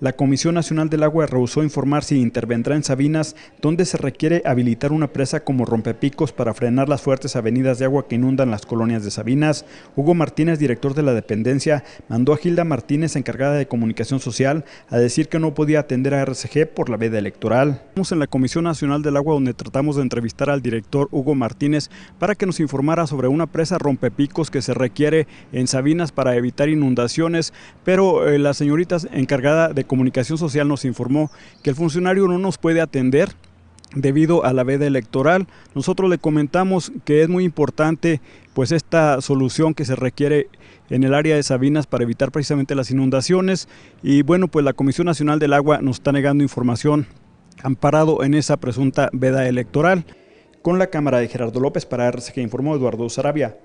La Comisión Nacional del Agua rehusó informar si intervendrá en Sabinas, donde se requiere habilitar una presa como rompepicos para frenar las fuertes avenidas de agua que inundan las colonias de Sabinas. Hugo Martínez, director de la dependencia, mandó a Gilda Martínez, encargada de comunicación social, a decir que no podía atender a RCG por la veda electoral. Estamos en la Comisión Nacional del Agua donde tratamos de entrevistar al director Hugo Martínez para que nos informara sobre una presa rompepicos que se requiere en Sabinas para evitar inundaciones, pero eh, la señorita encargada de Comunicación Social nos informó que el funcionario no nos puede atender debido a la veda electoral. Nosotros le comentamos que es muy importante pues esta solución que se requiere en el área de Sabinas para evitar precisamente las inundaciones y bueno, pues la Comisión Nacional del Agua nos está negando información amparado en esa presunta veda electoral. Con la cámara de Gerardo López para que informó Eduardo Sarabia.